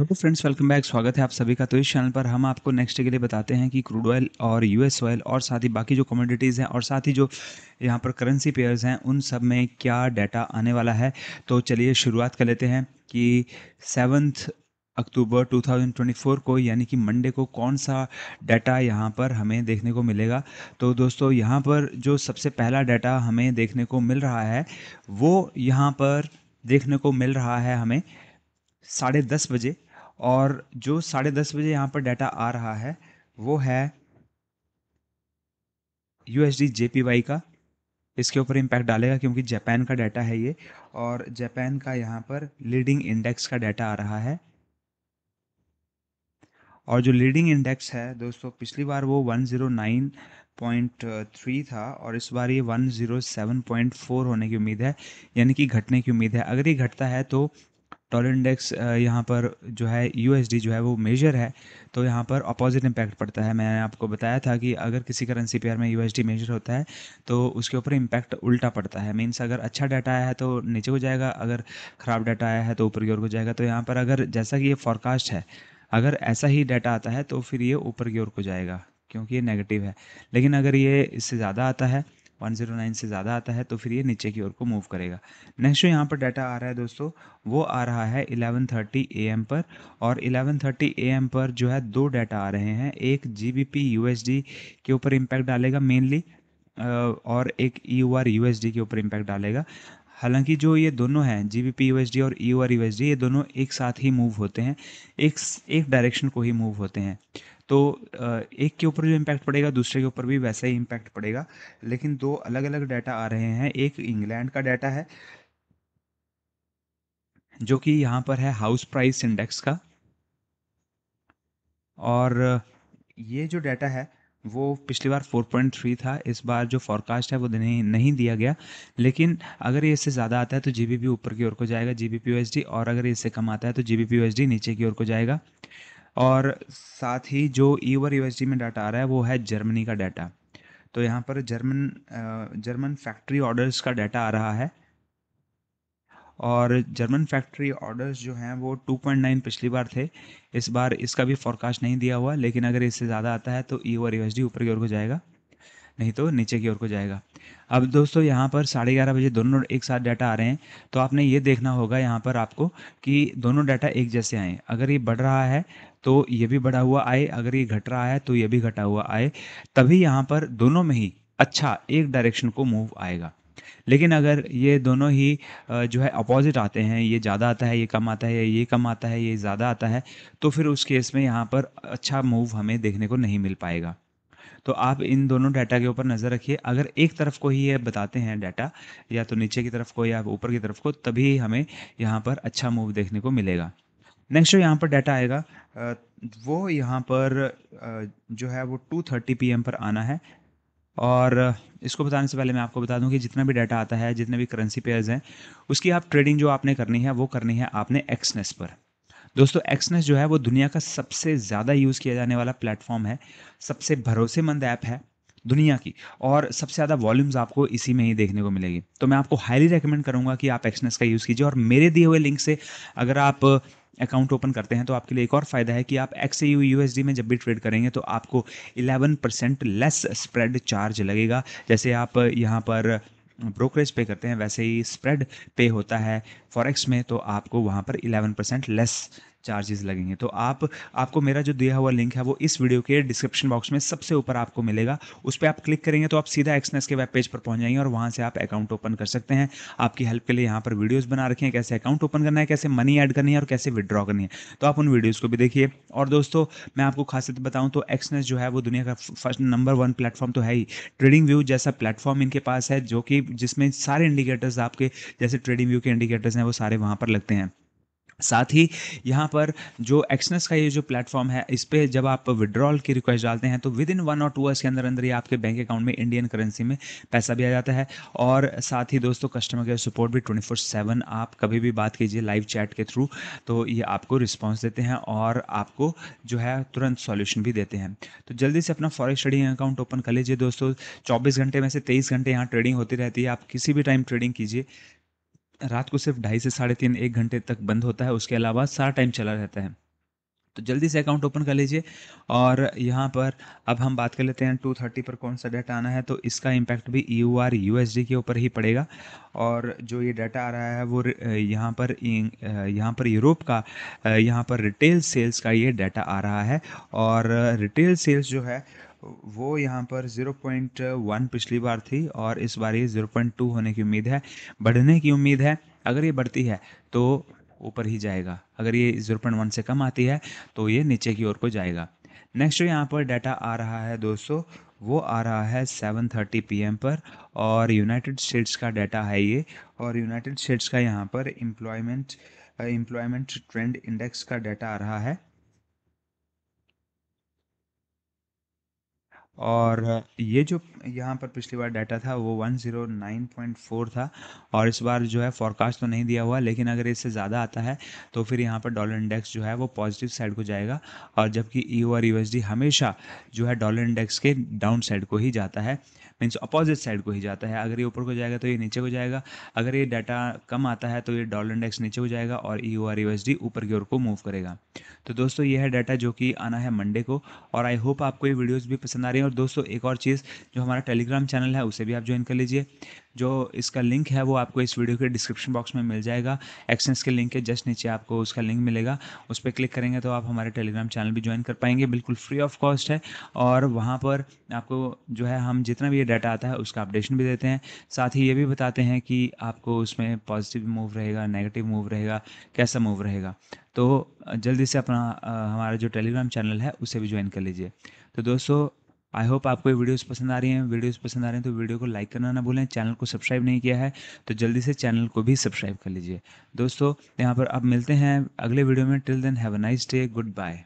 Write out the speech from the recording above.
hello friends welcome back स्वागत है आप सभी का तो इस चैनल पर हम आपको नेक्स्ट के लिए बताते हैं कि क्रूड ऑयल और यूएस ऑयल और साथ ही बाकी जो कमोडिटीज़ हैं और साथ ही जो यहाँ पर करेंसी पेयर्स हैं उन सब में क्या डाटा आने वाला है तो चलिए शुरुआत कर लेते हैं कि सेवन्थ अक्टूबर 2024 को यानी कि मंडे को कौन सा डाटा यहाँ पर हमें देखने को मिलेगा तो दोस्तों यहाँ पर जो सबसे पहला डाटा हमें देखने को मिल रहा है वो यहाँ पर देखने को मिल रहा है हमें साढ़े दस बजे और जो साढ़े दस बजे यहाँ पर डाटा आ रहा है वो है यू एस का इसके ऊपर इम्पैक्ट डालेगा क्योंकि जापान का डाटा है ये और जापान का यहाँ पर लीडिंग इंडेक्स का डाटा आ रहा है और जो लीडिंग इंडेक्स है दोस्तों पिछली बार वो 109.3 था और इस बार ये 107.4 होने की उम्मीद है यानी कि घटने की उम्मीद है अगर ये घटता है तो डॉलर इंडेक्स यहाँ पर जो है यू जो है वो मेजर है तो यहाँ पर अपोजिट इम्पैक्ट पड़ता है मैंने आपको बताया था कि अगर किसी करेंसी पेयर में यू मेजर होता है तो उसके ऊपर इम्पैक्ट उल्टा पड़ता है मीन्स अगर अच्छा डाटा आया है तो नीचे हो जाएगा अगर ख़राब डाटा आया है तो ऊपर की ओर को जाएगा तो यहाँ पर अगर जैसा कि ये फॉरकास्ट है अगर ऐसा ही डाटा आता है तो फिर ये ऊपर की ओर को जाएगा क्योंकि ये नेगेटिव है लेकिन अगर ये इससे ज़्यादा आता है 109 से ज़्यादा आता है तो फिर ये नीचे की ओर को मूव करेगा नेक्स्ट जो यहाँ पर डाटा आ रहा है दोस्तों वो आ रहा है 11:30 एम पर और 11:30 एम पर जो है दो डाटा आ रहे हैं एक जी एस डी के ऊपर इम्पैक्ट डालेगा मेनली और एक ई e यूएसडी के ऊपर इम्पैक्ट डालेगा हालांकि जो ये दोनों हैं G B P U S D और E U R U S D ये दोनों एक साथ ही मूव होते हैं एक एक डायरेक्शन को ही मूव होते हैं तो एक के ऊपर जो इम्पैक्ट पड़ेगा दूसरे के ऊपर भी वैसा ही इम्पैक्ट पड़ेगा लेकिन दो अलग अलग डाटा आ रहे हैं एक इंग्लैंड का डाटा है जो कि यहाँ पर है हाउस प्राइस इंडेक्स का और ये जो डाटा है वो पिछली बार 4.3 था इस बार जो फॉरकास्ट है वो नहीं नहीं दिया गया लेकिन अगर ये इससे ज़्यादा आता है तो जी ऊपर की ओर को जाएगा जी और अगर इससे कम आता है तो जी नीचे की ओर को जाएगा और साथ ही जो ईवर e यूएसडी में डाटा आ रहा है वो है जर्मनी का डाटा तो यहाँ पर जर्मन जर्मन फैक्ट्री ऑर्डर्स का डाटा आ रहा है और जर्मन फैक्ट्री ऑर्डर्स जो हैं वो 2.9 पिछली बार थे इस बार इसका भी फॉरकास्ट नहीं दिया हुआ लेकिन अगर इससे ज़्यादा आता है तो ई ओवर यूएसडी ऊपर की ओर को जाएगा नहीं तो नीचे की ओर को जाएगा अब दोस्तों यहाँ पर साढ़े ग्यारह बजे दोनों एक साथ डाटा आ रहे हैं तो आपने ये देखना होगा यहाँ पर आपको कि दोनों डाटा एक जैसे आएँ अगर ये बढ़ रहा है तो ये भी बढ़ा हुआ आए अगर ये घट रहा है तो ये भी घटा हुआ आए तभी यहाँ पर दोनों में ही अच्छा एक डायरेक्शन को मूव आएगा लेकिन अगर ये दोनों ही जो है अपोजिट आते हैं ये ज़्यादा आता है ये कम आता है ये कम आता है ये ज़्यादा आता है तो फिर उस केस में यहाँ पर अच्छा मूव हमें देखने को नहीं मिल पाएगा तो आप इन दोनों डाटा के ऊपर नज़र रखिए अगर एक तरफ को ही ये बताते हैं डाटा या तो नीचे की तरफ को या ऊपर की तरफ को तभी हमें यहाँ पर अच्छा मूव देखने को मिलेगा नेक्स्ट जो यहाँ पर डाटा आएगा वो यहाँ पर जो है वो टू थर्टी पी पर आना है और इसको बताने से पहले मैं आपको बता दूं कि जितना भी डाटा आता है जितने भी करेंसी पेयर्स हैं उसकी आप ट्रेडिंग जो आपने करनी है वो करनी है आपने एक्सनेस पर दोस्तों एक्सनेस जो है वो दुनिया का सबसे ज़्यादा यूज़ किया जाने वाला प्लेटफॉर्म है सबसे भरोसेमंद ऐप है दुनिया की और सबसे ज़्यादा वॉल्यूम्स आपको इसी में ही देखने को मिलेगी तो मैं आपको हाईली रेकमेंड करूँगा कि आप एक्सनेस का यूज़ कीजिए और मेरे दिए हुए लिंक से अगर आप अकाउंट ओपन करते हैं तो आपके लिए एक और फ़ायदा है कि आप एक्स यू यू में जब भी ट्रेड करेंगे तो आपको 11 परसेंट लेस स्प्रेड चार्ज लगेगा जैसे आप यहाँ पर ब्रोकरेज पे करते हैं वैसे ही स्प्रेड पे होता है फॉरेक्स में तो आपको वहाँ पर 11 परसेंट लेस चार्जेस लगेंगे तो आप आपको मेरा जो दिया हुआ लिंक है वो इस वीडियो के डिस्क्रिप्शन बॉक्स में सबसे ऊपर आपको मिलेगा उस पर आप क्लिक करेंगे तो आप सीधा एक्सनेस के वेब पेज पर पहुंच जाएंगे और वहाँ से आप अकाउंट ओपन कर सकते हैं आपकी हेल्प के लिए यहाँ पर वीडियोज़ बना रखे हैं कैसे अकाउंट ओपन करना है कैसे मनी ऐड करनी है और कैसे विड्रॉ करनी है तो आप उन वीडियोज़ को भी देखिए और दोस्तों मैं आपको खासियत बताऊँ तो एक्सनेस जो है वो दुनिया का फर्स्ट नंबर वन प्लेटफॉर्म तो है ही ट्रेडिंग व्यू जैसा प्लेटफॉर्म इनके पास है जो कि जिसमें सारे इंडिकेटर्स आपके जैसे ट्रेडिंग व्यू के इंडिकेटर्स हैं वो सारे वहाँ पर लगते हैं साथ ही यहाँ पर जो एक्सनेस का ये जो प्लेटफॉर्म है इस पर जब आप विड्रॉल की रिक्वेस्ट डालते हैं तो विद इन वन और टू आवर्स के अंदर अंदर ही आपके बैंक अकाउंट में इंडियन करेंसी में पैसा भी आ जाता है और साथ ही दोस्तों कस्टमर केयर सपोर्ट भी ट्वेंटी फोर सेवन आप कभी भी बात कीजिए लाइव चैट के थ्रू तो ये आपको रिस्पॉन्स देते हैं और आपको जो है तुरंत सॉल्यूशन भी देते हैं तो जल्दी से अपना फॉरेक्स ट्रेडिंग अकाउंट ओपन कर लीजिए दोस्तों चौबीस घंटे में से तेईस घंटे यहाँ ट्रेडिंग होती रहती है आप किसी भी टाइम ट्रेडिंग कीजिए रात को सिर्फ ढाई से साढ़े तीन एक घंटे तक बंद होता है उसके अलावा सारा टाइम चला रहता है तो जल्दी से अकाउंट ओपन कर लीजिए और यहाँ पर अब हम बात कर लेते हैं टू थर्टी पर कौन सा डाटा आना है तो इसका इम्पैक्ट भी U R U S D के ऊपर ही पड़ेगा और जो ये डाटा आ रहा है वो यहाँ पर यहाँ पर यूरोप का यहाँ पर रिटेल सेल्स का ये डाटा आ रहा है और रिटेल सेल्स जो है वो यहाँ पर 0.1 पिछली बार थी और इस बार ये 0.2 होने की उम्मीद है बढ़ने की उम्मीद है अगर ये बढ़ती है तो ऊपर ही जाएगा अगर ये 0.1 से कम आती है तो ये नीचे की ओर को जाएगा नेक्स्ट जो यहाँ पर डाटा आ रहा है दोस्तों वो आ रहा है 7:30 पीएम पर और यूनाइटेड स्टेट्स का डाटा है ये और यूनाइटेड स्टेट्स का यहाँ पर एम्प्लॉयमेंट एम्प्लॉयमेंट ट्रेंड इंडेक्स का डाटा आ रहा है और ये जो यहाँ पर पिछली बार डाटा था वो 109.4 था और इस बार जो है फॉरकास्ट तो नहीं दिया हुआ लेकिन अगर इससे ज़्यादा आता है तो फिर यहाँ पर डॉलर इंडेक्स जो है वो पॉजिटिव साइड को जाएगा और जबकि ई और यू हमेशा जो है डॉलर इंडेक्स के डाउन साइड को ही जाता है मीन्स अपोजिट साइड को ही जाता है अगर ये ऊपर को जाएगा तो ये नीचे को जाएगा अगर ये डाटा कम आता है तो ये डॉलर इंडेक्स नीचे को जाएगा और ई और यूएसडी ऊपर की ओर को मूव करेगा तो दोस्तों ये है डाटा जो कि आना है मंडे को और आई होप आपको ये वीडियोज़ भी पसंद आ रही है और दोस्तों एक और चीज़ जो हमारा टेलीग्राम चैनल है उसे भी आप ज्वाइन कर लीजिए जो इसका लिंक है वो आपको इस वीडियो के डिस्क्रिप्शन बॉक्स में मिल जाएगा एक्सेंस के लिंक के जस्ट नीचे आपको उसका लिंक मिलेगा उस पर क्लिक करेंगे तो आप हमारे टेलीग्राम चैनल भी ज्वाइन कर पाएंगे बिल्कुल फ्री ऑफ कॉस्ट है और वहाँ पर आपको जो है हम जितना भी ये डाटा आता है उसका अपडेशन भी देते हैं साथ ही ये भी बताते हैं कि आपको उसमें पॉजिटिव मूव रहेगा नेगेटिव मूव रहेगा कैसा मूव रहेगा तो जल्दी से अपना हमारा जो टेलीग्राम चैनल है उसे भी ज्वाइन कर लीजिए तो दोस्तों आई होप आपको ये वीडियोस पसंद आ रही हैं वीडियोस पसंद आ रहे हैं तो वीडियो को लाइक करना ना भूलें चैनल को सब्सक्राइब नहीं किया है तो जल्दी से चैनल को भी सब्सक्राइब कर लीजिए दोस्तों यहाँ पर आप मिलते हैं अगले वीडियो में till then have a nice day good bye